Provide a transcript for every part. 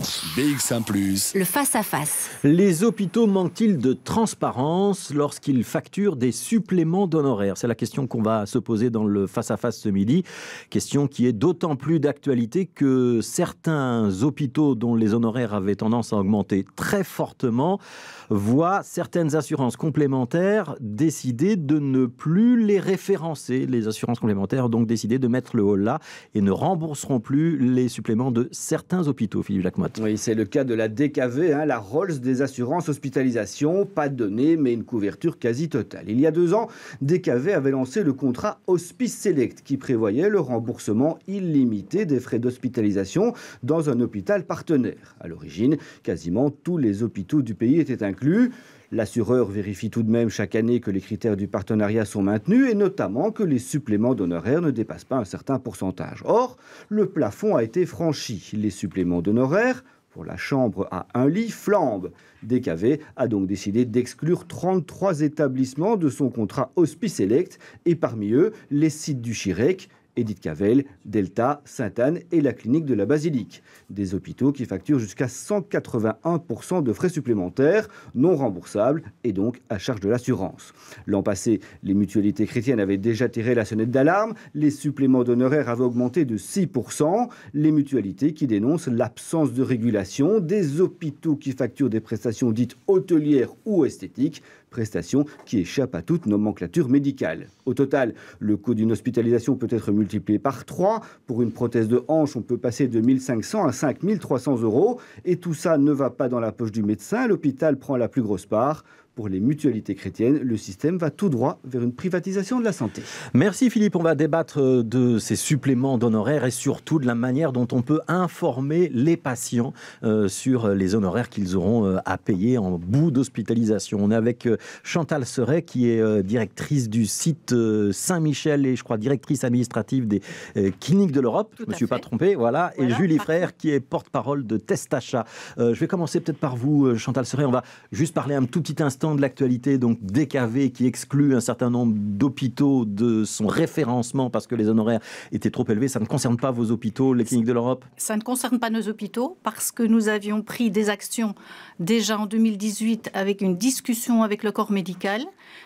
BX1 ⁇ Le face-à-face. Les hôpitaux manquent-ils de transparence lorsqu'ils facturent des suppléments d'honoraires C'est la question qu'on va se poser dans le face-à-face ce midi. Question qui est d'autant plus d'actualité que certains hôpitaux dont les honoraires avaient tendance à augmenter très fortement voient certaines assurances complémentaires décider de ne plus les référencer. Les assurances complémentaires ont donc décidé de mettre le haut là et ne rembourseront plus les suppléments de certains hôpitaux, Philippe Lacmoine. Oui, c'est le cas de la DKV, hein, la Rolls des assurances hospitalisation. Pas de mais une couverture quasi totale. Il y a deux ans, DKV avait lancé le contrat Hospice Select qui prévoyait le remboursement illimité des frais d'hospitalisation dans un hôpital partenaire. À l'origine, quasiment tous les hôpitaux du pays étaient inclus. L'assureur vérifie tout de même chaque année que les critères du partenariat sont maintenus et notamment que les suppléments d'honoraires ne dépassent pas un certain pourcentage. Or, le plafond a été franchi. Les suppléments d'honoraires pour la chambre à un lit flambent. DKV a donc décidé d'exclure 33 établissements de son contrat Hospice Elect et parmi eux les sites du Chirec, Edith Cavell, Delta, Sainte-Anne et la clinique de la Basilique. Des hôpitaux qui facturent jusqu'à 181% de frais supplémentaires non remboursables et donc à charge de l'assurance. L'an passé, les mutualités chrétiennes avaient déjà tiré la sonnette d'alarme, les suppléments d'honoraires avaient augmenté de 6%, les mutualités qui dénoncent l'absence de régulation, des hôpitaux qui facturent des prestations dites hôtelières ou esthétiques, prestation qui échappe à toute nomenclature médicale. Au total, le coût d'une hospitalisation peut être multiplié par 3. Pour une prothèse de hanche, on peut passer de 1500 à 5300 euros. Et tout ça ne va pas dans la poche du médecin. L'hôpital prend la plus grosse part pour les mutualités chrétiennes, le système va tout droit vers une privatisation de la santé. Merci Philippe, on va débattre de ces suppléments d'honoraires et surtout de la manière dont on peut informer les patients euh, sur les honoraires qu'ils auront euh, à payer en bout d'hospitalisation. On est avec euh, Chantal Seret qui est directrice du site Saint-Michel et je crois directrice administrative des cliniques de l'Europe, je ne me suis pas trompé, voilà, et Julie Frère qui est porte-parole de Testachat. je vais commencer peut-être par vous Chantal Seret, on va juste parler un tout petit instant de l'actualité, donc décavé, qui exclut un certain nombre d'hôpitaux de son référencement parce que les honoraires étaient trop élevés, ça ne concerne pas vos hôpitaux, les cliniques de l'Europe Ça ne concerne pas nos hôpitaux parce que nous avions pris des actions déjà en 2018 avec une discussion avec le corps médical.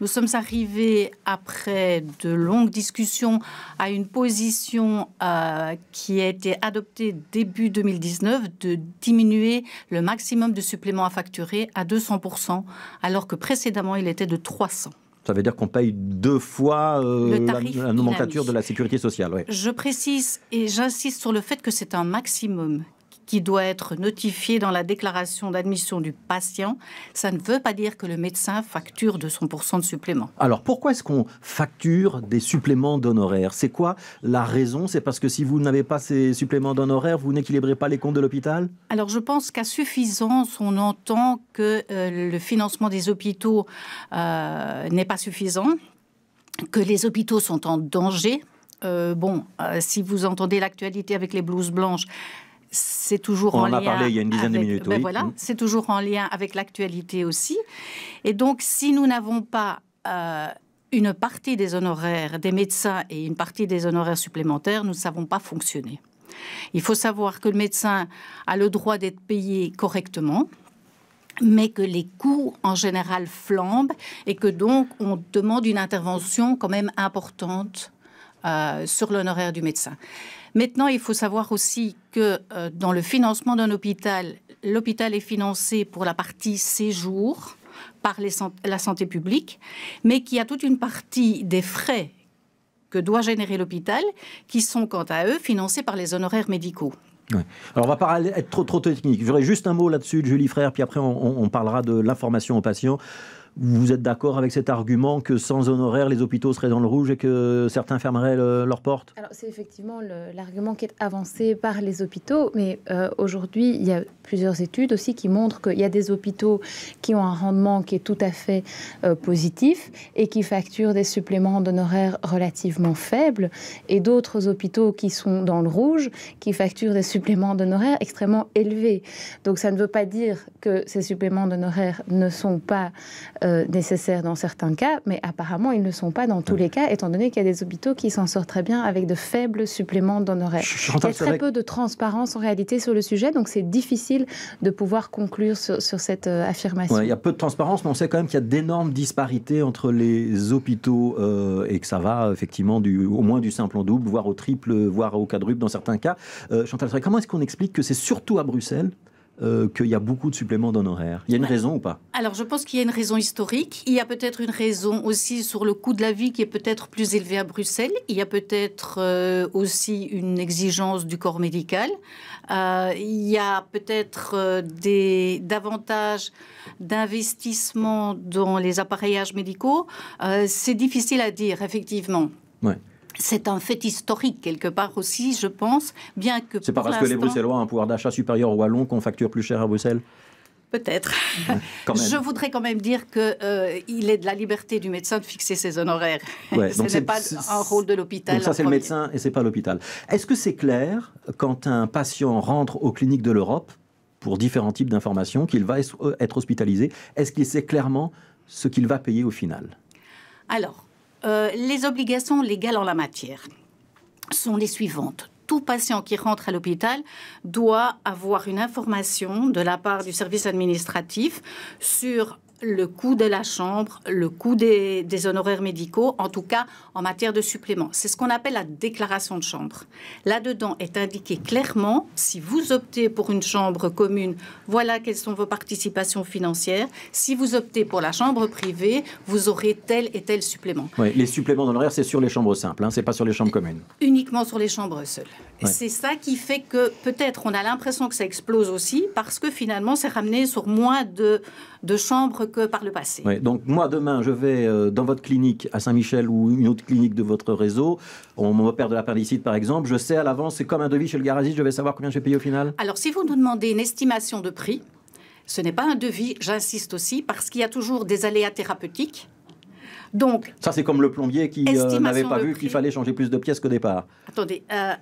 Nous sommes arrivés après de longues discussions à une position euh, qui a été adoptée début 2019 de diminuer le maximum de suppléments à facturer à 200% à alors que précédemment, il était de 300. Ça veut dire qu'on paye deux fois euh, la, nomenclature de la sécurité sociale. Je précise et j'insiste sur le fait que c'est un maximum qui doit être notifié dans la déclaration d'admission du patient, ça ne veut pas dire que le médecin facture de 100% de supplément. Alors pourquoi est-ce qu'on facture des suppléments d'honoraires C'est quoi la raison C'est parce que si vous n'avez pas ces suppléments d'honoraires, vous n'équilibrez pas les comptes de l'hôpital Alors je pense qu'à suffisance, on entend que euh, le financement des hôpitaux euh, n'est pas suffisant, que les hôpitaux sont en danger. Euh, bon, si vous entendez l'actualité avec les blouses blanches, c'est toujours On en, a lien parlé il y a une dizaine avec, de minutes. Ben mm. c'est toujours en lien avec l'actualité aussi. Et donc, si nous n'avons pas euh, une partie des honoraires des médecins et une partie des honoraires supplémentaires, nous ne savons pas fonctionner. Il faut savoir que le médecin a le droit d'être payé correctement mais que les coûts en général flambent et que donc on demande une intervention quand même importante euh, sur l'honoraire du médecin. Maintenant, il faut savoir aussi que euh, dans le financement d'un hôpital, l'hôpital est financé pour la partie séjour par la santé publique, mais qu'il y a toute une partie des frais que doit générer l'hôpital qui sont, quant à eux, financés par les honoraires médicaux. Alors, on va pas être trop, trop technique. J'aurais juste un mot là-dessus de Julie Frère, puis après, on, on parlera de l'information aux patients. Vous êtes d'accord avec cet argument que sans honoraires, les hôpitaux seraient dans le rouge et que certains fermeraient leurs portes c'est effectivement l'argument qui est avancé par les hôpitaux, mais euh, aujourd'hui, il y a plusieurs études aussi qui montrent qu'il y a des hôpitaux qui ont un rendement qui est tout à fait euh, positif et qui facturent des suppléments d'honoraires relativement faibles, et d'autres hôpitaux qui sont dans le rouge, qui facturent des suppléments d'honoraires extrêmement élevés. Donc ça ne veut pas dire que ces suppléments d'honoraires ne sont pas... Euh, euh, nécessaires dans certains cas, mais apparemment ils ne sont pas dans tous les cas, étant donné qu'il y a des hôpitaux qui s'en sortent très bien avec de faibles suppléments d'honoraires. Il y a très peu de transparence en réalité sur le sujet, donc c'est difficile de pouvoir conclure sur, cette euh, affirmation. il y a peu de transparence, mais on sait quand même qu'il y a d'énormes disparités entre les hôpitaux euh, et que ça va effectivement au moins du simple en double, voire au triple, voire au quadruple dans certains cas. Chantal comment est-ce qu'on explique que c'est surtout à Bruxelles euh, qu'il y a beaucoup de suppléments d'honoraires. Il y a une raison ou pas Alors, je pense qu'il y a une raison historique. Il y a peut-être une raison aussi sur le coût de la vie qui est peut-être plus élevé à Bruxelles. Il y a peut-être euh, aussi une exigence du corps médical. Euh, il y a peut-être des davantage d'investissements dans les appareillages médicaux. C'est difficile à dire, effectivement. Ouais. C'est un fait historique quelque part aussi, je pense, bien que... C'est pas parce que les Bruxellois ont un pouvoir d'achat supérieur au Wallon qu'on facture plus cher à Bruxelles Peut-être. Je voudrais quand même dire qu'il euh, est de la liberté du médecin de fixer ses honoraires. ce n'est pas un rôle de l'hôpital. Ça, c'est le médecin et c'est pas l'hôpital. Est-ce que c'est clair quand un patient rentre aux cliniques de l'Europe pour différents types d'informations qu'il va euh, être hospitalisé Est-ce qu'il sait clairement ce qu'il va payer au final Alors, euh, les obligations légales en la matière sont les suivantes. Tout patient qui rentre à l'hôpital doit avoir une information de la part du service administratif sur le coût de la chambre, le coût des, honoraires médicaux, en tout cas en matière de suppléments. C'est ce qu'on appelle la déclaration de chambre. Là-dedans est indiqué clairement, si vous optez pour une chambre commune, voilà quelles sont vos participations financières. Si vous optez pour la chambre privée, vous aurez tel et tel supplément. les suppléments d'honoraires, c'est sur les chambres simples, hein, c'est pas sur les chambres communes. Uniquement sur les chambres seules. C'est ça qui fait que peut-être on a l'impression que ça explose aussi parce que finalement c'est ramené sur moins de, de chambres que par le passé. donc moi, demain, je vais euh, dans votre clinique à Saint-Michel ou une autre clinique de votre réseau. On m'opère de la l'appendicite, par exemple. Je sais à l'avance, c'est comme un devis chez le garagiste, je vais savoir combien je vais payer au final. Alors, si vous nous demandez une estimation de prix, ce n'est pas un devis, j'insiste aussi, parce qu'il y a toujours des aléas thérapeutiques. Donc, ça, c'est comme le plombier qui euh, n'avait pas vu qu'il fallait changer plus de pièces qu'au départ. Attendez, euh,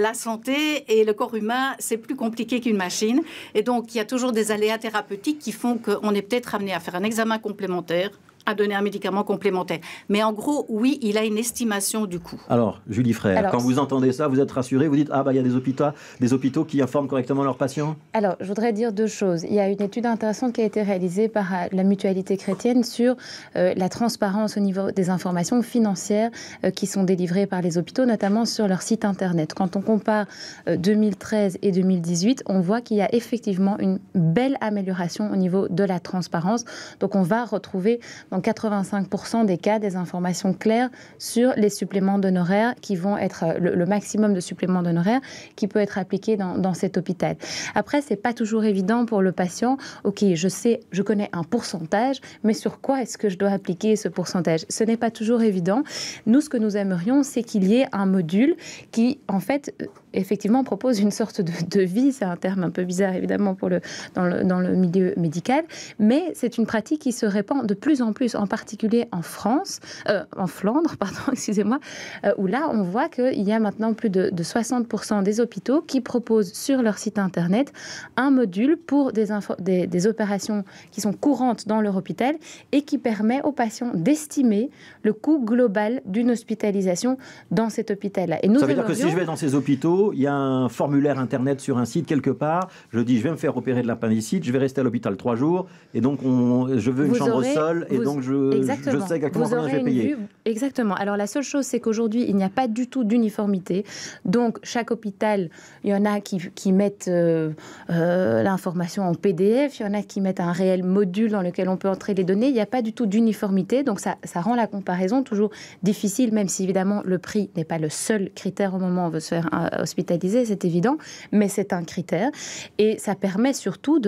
la santé et le corps humain, c'est plus compliqué qu'une machine. Et donc, il y a toujours des aléas thérapeutiques qui font qu'on est peut-être amené à faire un examen complémentaire à donner un médicament complémentaire. Mais en gros, oui, il a une estimation du coût. Alors, Julie Frère, quand vous entendez ça, vous êtes rassurée vous dites ah bah il y a des hôpitaux, des hôpitaux qui informent correctement leurs patients. Alors, je voudrais dire deux choses. Il y a une étude intéressante qui a été réalisée par euh, la mutualité chrétienne sur euh, la transparence au niveau des informations financières euh, qui sont délivrées par les hôpitaux, notamment sur leur site internet. Quand on compare 2013 et 2018, on voit qu'il y a effectivement une belle amélioration au niveau de la transparence. Donc, on va retrouver dans dans 85% des cas, des informations claires sur les suppléments d'honoraires qui vont être euh, le, maximum de suppléments d'honoraires qui peut être appliqué dans, dans cet hôpital. Après, c'est pas toujours évident pour le patient. Ok, je sais, je connais un pourcentage, mais sur quoi est-ce que je dois appliquer ce pourcentage Ce n'est pas toujours évident. Nous, ce que nous aimerions, c'est qu'il y ait un module qui, en fait, euh, effectivement propose une sorte de, vie, c'est un terme un peu bizarre évidemment pour le, dans, le, dans le milieu médical, mais c'est une pratique qui se répand de plus en plus, en particulier en France, euh, en Flandre, pardon, excusez-moi, euh, où là on voit qu'il y a maintenant plus de, 60% des hôpitaux qui proposent sur leur site internet un module pour des, des, opérations qui sont courantes dans leur hôpital et qui permet aux patients d'estimer le coût global d'une hospitalisation dans cet hôpital-là. Et nous Ça veut dire que si je vais dans ces hôpitaux, il y a un formulaire internet sur un site quelque part. Je dis, je vais me faire opérer de l'appendicite, je vais rester à l'hôpital trois jours, et donc je veux une chambre seule, et donc je, je sais exactement combien je vais payer. exactement. Alors la seule chose, c'est qu'aujourd'hui, il n'y a pas du tout d'uniformité. Donc chaque hôpital, il y en a qui, mettent euh, euh, l'information en PDF, il y en a qui mettent un réel module dans lequel on peut entrer les données. Il n'y a pas du tout d'uniformité, donc ça, ça rend la comparaison toujours difficile, même si évidemment le prix n'est pas le seul critère au moment où on veut se faire euh, hospitalisé, c'est évident, mais c'est un critère. Et ça permet surtout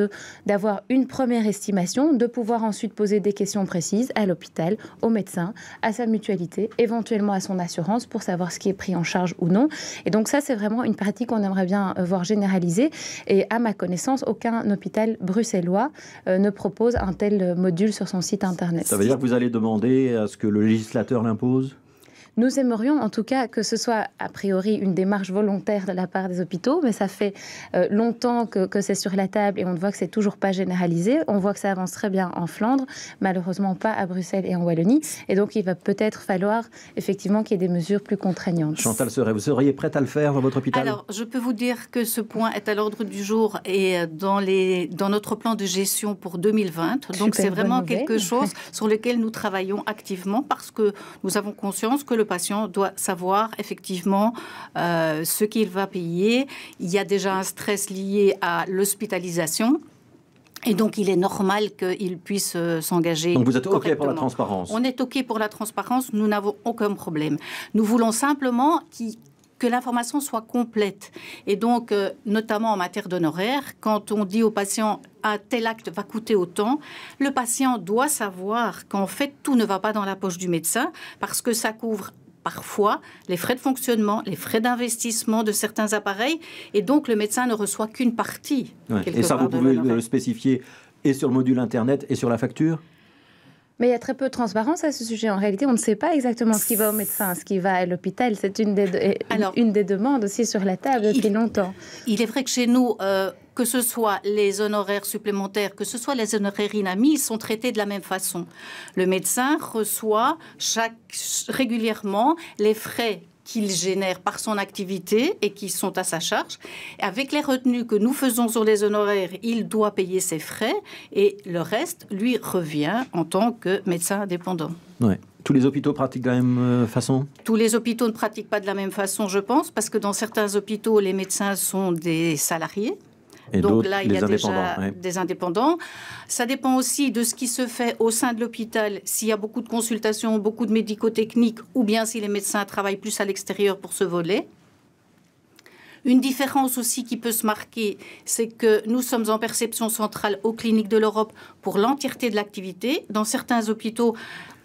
d'avoir une première estimation, de pouvoir ensuite poser des questions précises à l'hôpital, au médecin, à sa mutualité, éventuellement à son assurance pour savoir ce qui est pris en charge ou non. Et donc ça, c'est vraiment une pratique qu'on aimerait bien euh, voir généralisée. Et à ma connaissance, aucun hôpital bruxellois euh, ne propose un tel euh, module sur son site internet. Ça veut dire que vous allez demander à ce que le législateur l'impose nous aimerions en tout cas que ce soit a priori une démarche volontaire de la part des hôpitaux, mais ça fait euh, longtemps que, c'est sur la table et on voit que c'est toujours pas généralisé. On voit que ça avance très bien en Flandre, malheureusement pas à Bruxelles et en Wallonie. Et donc il va peut-être falloir effectivement qu'il y ait des mesures plus contraignantes. Chantal Serret, vous seriez prête à le faire dans votre hôpital Alors je peux vous dire que ce point est à l'ordre du jour et euh, dans, dans notre plan de gestion pour 2020. donc c'est vraiment quelque chose sur lequel nous travaillons activement parce que nous avons conscience que le patient doit savoir effectivement euh, ce qu'il va payer. Il y a déjà un stress lié à l'hospitalisation. Et donc, il est normal qu'il puisse euh, s'engager. Donc, vous êtes OK pour la transparence On est OK pour la transparence, nous n'avons aucun problème. Nous voulons simplement qu'il que l'information soit complète. Et donc, euh, notamment en matière d'honoraires, quand on dit au patient un ah, tel acte va coûter autant, le patient doit savoir qu'en fait, tout ne va pas dans la poche du médecin parce que ça couvre parfois les frais de fonctionnement, les frais d'investissement de certains appareils, et donc le médecin ne reçoit qu'une partie. Et ça, vous pouvez le spécifier et sur le module Internet et sur la facture mais il y a très peu de transparence à ce sujet. En réalité, on ne sait pas exactement ce qui va au médecin, ce qui va à l'hôpital. C'est une des, des demandes aussi sur la table depuis longtemps. Il est vrai que chez nous, euh, que ce soit les honoraires supplémentaires, que ce soit les honoraires inamis, ils sont traités de la même façon. Le médecin reçoit chaque, régulièrement les frais qu'il génère par son activité et qui sont à sa charge. Avec les retenues que nous faisons sur les honoraires, il doit payer ses frais et le reste lui revient en tant que médecin indépendant. Tous les hôpitaux pratiquent de la même euh, façon Tous les hôpitaux ne pratiquent pas de la même façon, je pense, parce que dans certains hôpitaux, les médecins sont des salariés donc là, il y a déjà des indépendants. Ça dépend aussi de ce qui se fait au sein de l'hôpital, s'il y a beaucoup de consultations, beaucoup de médico-techniques, ou bien si les médecins travaillent plus à l'extérieur pour ce volet. Une différence aussi qui peut se marquer, c'est que nous sommes en perception centrale aux cliniques de l'Europe pour l'entièreté de l'activité. Dans certains hôpitaux,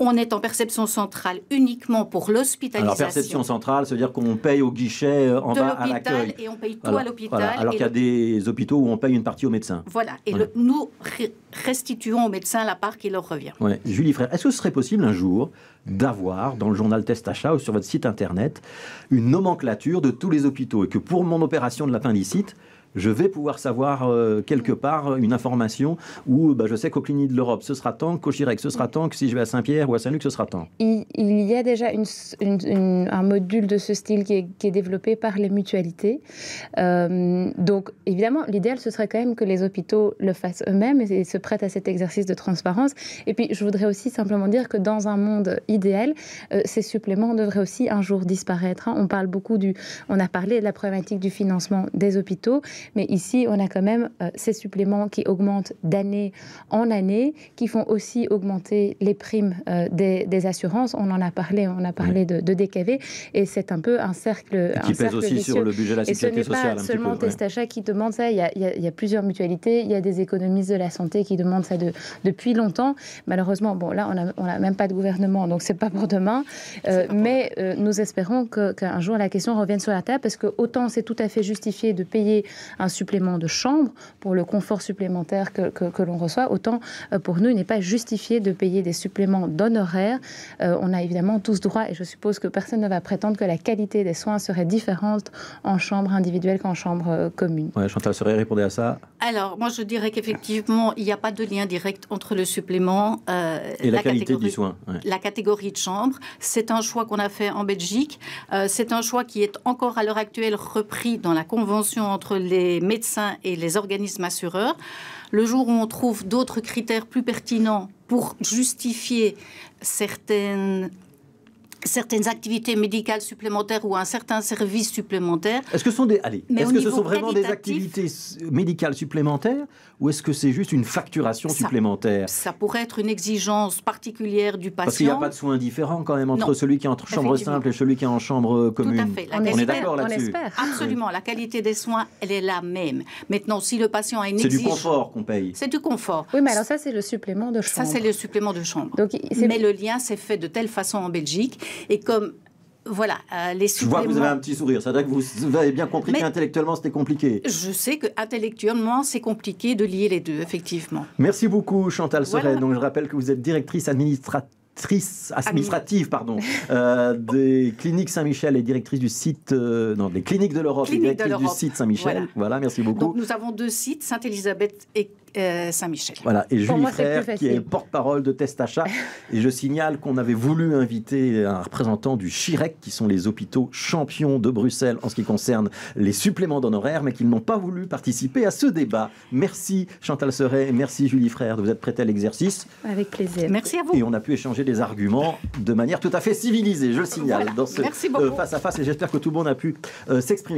on est en perception centrale uniquement pour l'hospitalisation. Alors perception centrale, ça veut dire qu'on paye au guichet euh, en bas à l'accueil. Et on paye tout à l'hôpital. Alors qu'il y a des hôpitaux où on paye une partie aux médecins. Voilà. Et nous restituons aux médecins la part qui leur revient. Julie Frère, est-ce que ce serait possible un jour d'avoir dans le journal Test Achat ou sur votre site internet une nomenclature de tous les hôpitaux et que pour mon opération de l'appendicite, je vais pouvoir savoir euh, quelque part euh, une information où bah, je sais qu'au Clinique de l'Europe, ce sera tant, qu'au Chirec, ce sera tant, que si je vais à Saint-Pierre ou à Saint-Luc, ce sera tant. Il, y a déjà un module de ce style qui est, développé par les mutualités. Euh, donc, évidemment, l'idéal, ce serait quand même que les hôpitaux le fassent eux-mêmes et se prêtent à cet exercice de transparence. Et puis, je voudrais aussi simplement dire que dans un monde idéal, ces suppléments devraient aussi un jour disparaître. Hein. On parle beaucoup du... On a parlé de la problématique du financement des hôpitaux. Mais ici, on a quand même euh, ces suppléments qui augmentent d'année en année, qui font aussi augmenter les primes euh, des, assurances. On en a parlé, on a parlé de, de, DKV, et c'est un peu un cercle. qui pèse aussi sur le budget de la sécurité et ce n'est Pas seulement Testacha qui demande ça. Il y, a, plusieurs mutualités, il y a des économistes de la santé qui demandent ça depuis longtemps. Malheureusement, bon, là, on n'a même pas de gouvernement, donc c'est pas pour demain. Euh, mais nous espérons qu'un jour la question revienne sur la table parce que autant c'est tout à fait justifié de payer un supplément de chambre pour le confort supplémentaire que, l'on reçoit, autant euh, pour nous, il n'est pas justifié de payer des suppléments d'honoraires. Euh, on a évidemment tous droit, et je suppose que personne ne va prétendre que la qualité des soins serait différente en chambre individuelle qu'en chambre euh, commune. Ouais, Chantal Serré répondait à ça. Alors, moi, je dirais qu'effectivement, il n'y a pas de lien direct entre le supplément et la, qualité du soin. La catégorie de chambre, c'est un choix qu'on a fait en Belgique. c'est un choix qui est encore à l'heure actuelle repris dans la convention entre les médecins et les organismes assureurs. Le jour où on trouve d'autres critères plus pertinents pour justifier certaines certaines activités médicales supplémentaires ou un certain service supplémentaire. Est-ce que, sont des... -ce sont vraiment des activités médicales supplémentaires ou est-ce que c'est juste une facturation supplémentaire Ça pourrait être une exigence particulière du patient. Parce qu'il n'y a pas de soins différents quand même entre celui qui est en bah, chambre simple et celui qui est en chambre commune. Euh, Tout à on, est d'accord là-dessus. Absolument. La qualité des soins, elle est la même. Maintenant, si le patient a une exigence... C'est du confort qu'on paye. C'est du confort. Oui, mais alors ça, c'est le supplément de chambre. Ça, c'est le supplément de chambre. mais le lien s'est fait de telle façon en Belgique et comme voilà, euh, les suppléments... Je vois que vous avez un petit sourire, ça veut dire que vous, avez bien compris qu'intellectuellement c'était compliqué. Je sais que intellectuellement c'est compliqué de lier les deux, effectivement. Merci beaucoup Chantal Serret. Donc je rappelle que vous êtes directrice administrative administrative pardon, euh, des cliniques Saint-Michel et directrice du site, euh, non, des cliniques de l'Europe directrice du site Saint-Michel. Voilà. merci beaucoup. Donc nous avons deux sites, Sainte-Élisabeth et euh, Saint-Michel. Voilà, et Julie Frère, qui est porte-parole de Testachat. et je signale qu'on avait voulu inviter un représentant du Chirec, qui sont les hôpitaux champions de Bruxelles en ce qui concerne les suppléments d'honoraires, mais qu'ils n'ont pas voulu participer à ce débat. Merci Chantal Seret, merci Julie Frère de vous être prêtée à l'exercice. Avec plaisir. Merci à vous. Et on a pu échanger des arguments de manière tout à fait civilisée, je signale, dans ce euh, face à face. Et j'espère que tout le monde a pu euh, s'exprimer.